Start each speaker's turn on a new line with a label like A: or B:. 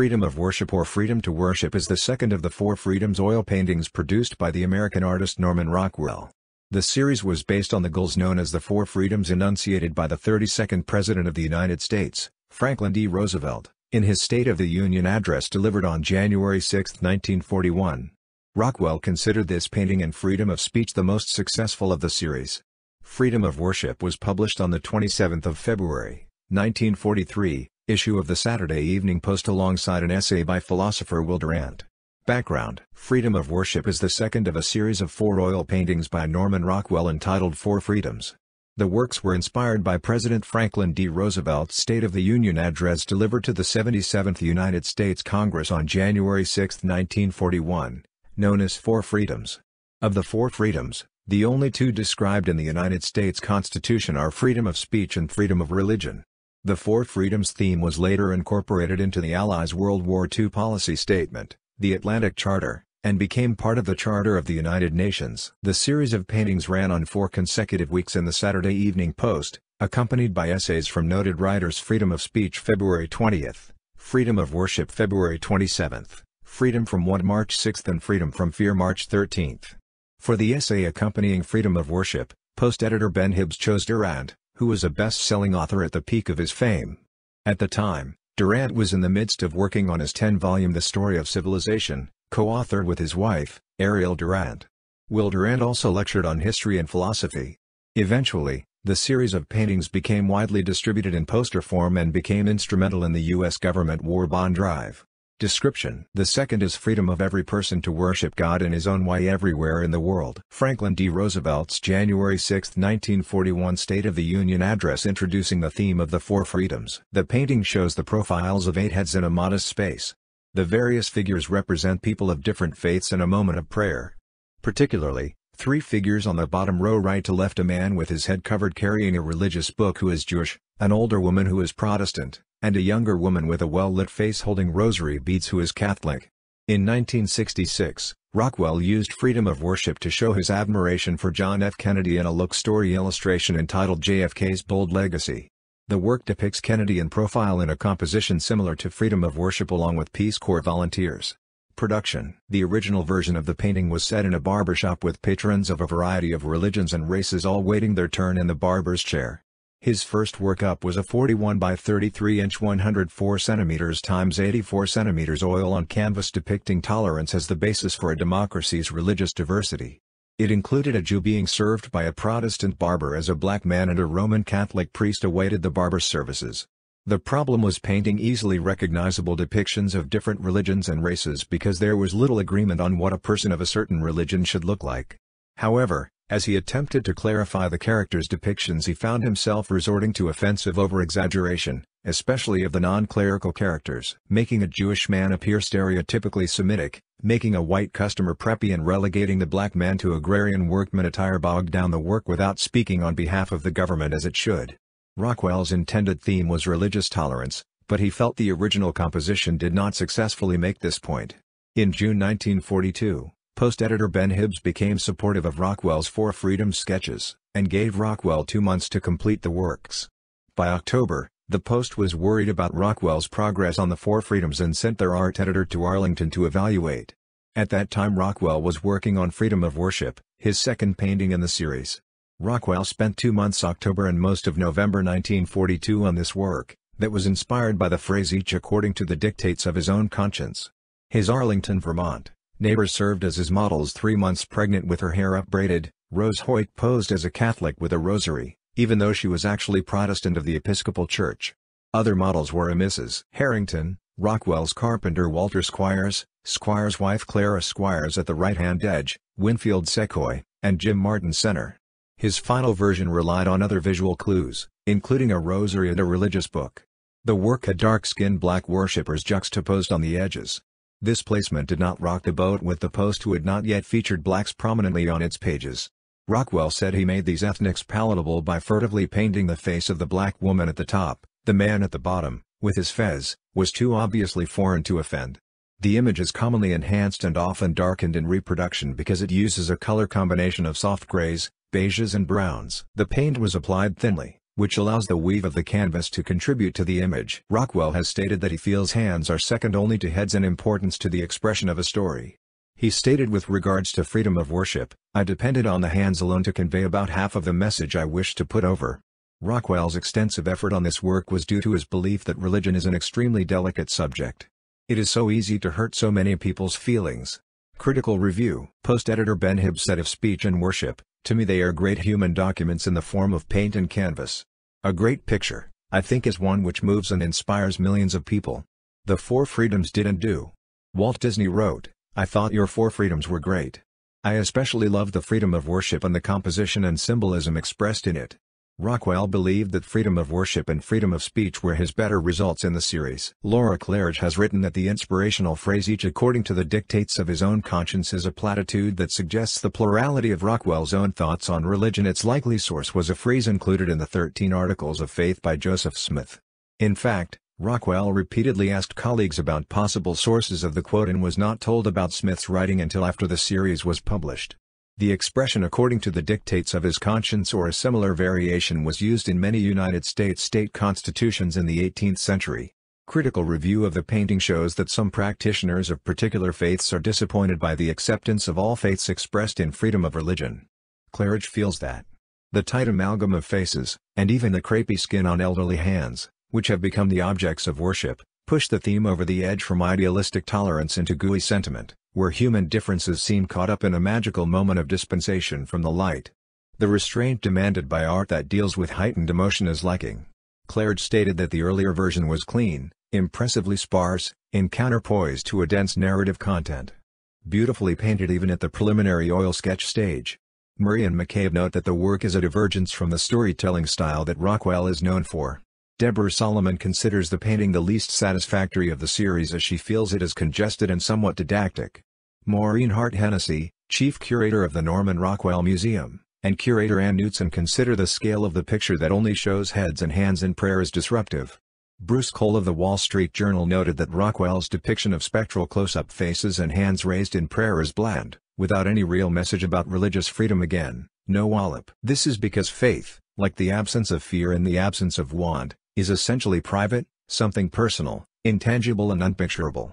A: Freedom of Worship or Freedom to Worship is the second of the four Freedoms oil paintings produced by the American artist Norman Rockwell. The series was based on the goals known as the Four Freedoms enunciated by the 32nd President of the United States, Franklin D. Roosevelt, in his State of the Union address delivered on January 6, 1941. Rockwell considered this painting and freedom of speech the most successful of the series. Freedom of Worship was published on 27 February, 1943, issue of the Saturday Evening Post alongside an essay by philosopher Will Durant. Background Freedom of Worship is the second of a series of four oil paintings by Norman Rockwell entitled Four Freedoms. The works were inspired by President Franklin D. Roosevelt's State of the Union address delivered to the 77th United States Congress on January 6, 1941, known as Four Freedoms. Of the Four Freedoms, the only two described in the United States Constitution are freedom of speech and freedom of religion. The Four Freedoms theme was later incorporated into the Allies' World War II policy statement, the Atlantic Charter, and became part of the Charter of the United Nations. The series of paintings ran on four consecutive weeks in the Saturday Evening Post, accompanied by essays from noted writers Freedom of Speech February 20th, Freedom of Worship February 27th, Freedom from Want March 6th and Freedom from Fear March 13th. For the essay accompanying Freedom of Worship, Post editor Ben Hibbs chose Durand, who was a best-selling author at the peak of his fame. At the time, Durant was in the midst of working on his 10-volume The Story of Civilization, co-authored with his wife, Ariel Durant. Will Durant also lectured on history and philosophy. Eventually, the series of paintings became widely distributed in poster form and became instrumental in the U.S. government war bond drive. Description The second is freedom of every person to worship God in his own way everywhere in the world. Franklin D. Roosevelt's January 6, 1941 State of the Union address introducing the theme of the Four Freedoms. The painting shows the profiles of eight heads in a modest space. The various figures represent people of different faiths in a moment of prayer. Particularly, three figures on the bottom row right to left a man with his head covered carrying a religious book who is Jewish, an older woman who is Protestant, and a younger woman with a well-lit face holding rosary beads who is Catholic. In 1966, Rockwell used freedom of worship to show his admiration for John F. Kennedy in a look story illustration entitled JFK's Bold Legacy. The work depicts Kennedy in profile in a composition similar to Freedom of Worship along with Peace Corps volunteers. Production The original version of the painting was set in a barbershop with patrons of a variety of religions and races all waiting their turn in the barber's chair. His first workup was a 41 by 33 inch 104 cm x 84 cm oil on canvas depicting tolerance as the basis for a democracy's religious diversity. It included a Jew being served by a Protestant barber as a black man and a Roman Catholic priest awaited the barber's services. The problem was painting easily recognizable depictions of different religions and races because there was little agreement on what a person of a certain religion should look like. However, as he attempted to clarify the character's depictions he found himself resorting to offensive over-exaggeration, especially of the non-clerical characters, making a Jewish man appear stereotypically Semitic, making a white customer preppy and relegating the black man to agrarian workman attire bogged down the work without speaking on behalf of the government as it should. Rockwell's intended theme was religious tolerance, but he felt the original composition did not successfully make this point. In June 1942, Post editor Ben Hibbs became supportive of Rockwell's Four Freedoms sketches, and gave Rockwell two months to complete the works. By October, the Post was worried about Rockwell's progress on the Four Freedoms and sent their art editor to Arlington to evaluate. At that time Rockwell was working on Freedom of Worship, his second painting in the series. Rockwell spent two months October and most of November 1942 on this work, that was inspired by the phrase each according to the dictates of his own conscience. His Arlington, Vermont, Neighbors served as his models three months pregnant with her hair upbraided, Rose Hoyt posed as a Catholic with a rosary, even though she was actually Protestant of the Episcopal Church. Other models were a Mrs. Harrington, Rockwell's carpenter Walter Squires, Squires' wife Clara Squires at the right-hand edge, Winfield Secoy, and Jim Martin Center. His final version relied on other visual clues, including a rosary and a religious book. The work had dark-skinned black worshippers juxtaposed on the edges, this placement did not rock the boat with the Post who had not yet featured blacks prominently on its pages. Rockwell said he made these ethnics palatable by furtively painting the face of the black woman at the top, the man at the bottom, with his fez, was too obviously foreign to offend. The image is commonly enhanced and often darkened in reproduction because it uses a color combination of soft grays, beiges and browns. The paint was applied thinly, which allows the weave of the canvas to contribute to the image. Rockwell has stated that he feels hands are second only to heads in importance to the expression of a story. He stated with regards to freedom of worship, I depended on the hands alone to convey about half of the message I wished to put over. Rockwell's extensive effort on this work was due to his belief that religion is an extremely delicate subject. It is so easy to hurt so many people's feelings. Critical Review Post-editor Ben Hibbs said of speech and worship, to me they are great human documents in the form of paint and canvas. A great picture, I think is one which moves and inspires millions of people. The Four Freedoms did not do. Walt Disney wrote, I thought your four freedoms were great. I especially love the freedom of worship and the composition and symbolism expressed in it. Rockwell believed that freedom of worship and freedom of speech were his better results in the series. Laura Claridge has written that the inspirational phrase each according to the dictates of his own conscience is a platitude that suggests the plurality of Rockwell's own thoughts on religion its likely source was a phrase included in the Thirteen Articles of Faith by Joseph Smith. In fact, Rockwell repeatedly asked colleagues about possible sources of the quote and was not told about Smith's writing until after the series was published. The expression according to the dictates of his conscience or a similar variation was used in many United States state constitutions in the 18th century. Critical review of the painting shows that some practitioners of particular faiths are disappointed by the acceptance of all faiths expressed in freedom of religion. Claridge feels that the tight amalgam of faces, and even the crepey skin on elderly hands, which have become the objects of worship, push the theme over the edge from idealistic tolerance into gooey sentiment where human differences seem caught up in a magical moment of dispensation from the light. The restraint demanded by art that deals with heightened emotion is liking. Clairge stated that the earlier version was clean, impressively sparse, in counterpoise to a dense narrative content. Beautifully painted even at the preliminary oil sketch stage. Murray and McCabe note that the work is a divergence from the storytelling style that Rockwell is known for. Deborah Solomon considers the painting the least satisfactory of the series as she feels it is congested and somewhat didactic. Maureen Hart Hennessy, chief curator of the Norman Rockwell Museum, and curator Ann Knutson consider the scale of the picture that only shows heads and hands in prayer as disruptive. Bruce Cole of the Wall Street Journal noted that Rockwell's depiction of spectral close-up faces and hands raised in prayer is bland, without any real message about religious freedom again, no wallop. This is because faith, like the absence of fear and the absence of want, is essentially private, something personal, intangible and unpicturable.